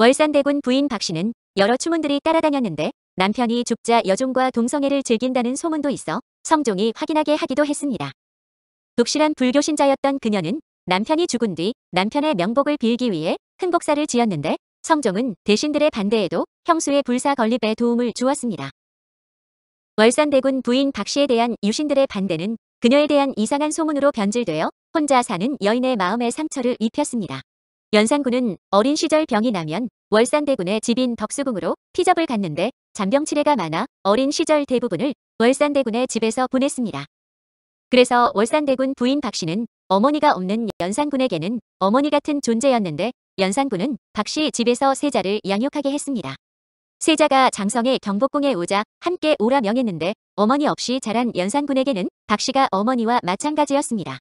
월산대군 부인 박씨는 여러 추문들이 따라다녔는데 남편이 죽자 여종과 동성애를 즐긴다는 소문도 있어 성종이 확인하게 하기도 했습니다. 독실한 불교 신자였던 그녀는 남편이 죽은 뒤 남편의 명복을 빌기 위해 큰 복사를 지었는데 성종은 대신들의 반대에도 형수의 불사 건립에 도움을 주었습니다. 월산대군 부인 박씨에 대한 유신들의 반대는 그녀에 대한 이상한 소문으로 변질되어 혼자 사는 여인의 마음에 상처를 입혔습니다. 연산군은 어린 시절 병이 나면 월산대군의 집인 덕수궁으로 피접을 갔는데 잔병치레가 많아 어린 시절 대부분을 월산대군의 집에서 보냈습니다. 그래서 월산대군 부인 박씨는 어머니가 없는 연산군에게는 어머니 같은 존재였는데 연산군은 박씨 집에서 세자를 양육하게 했습니다. 세자가 장성의 경복궁에 오자 함께 오라 명했는데 어머니 없이 자란 연산군에게는 박씨가 어머니와 마찬가지였습니다.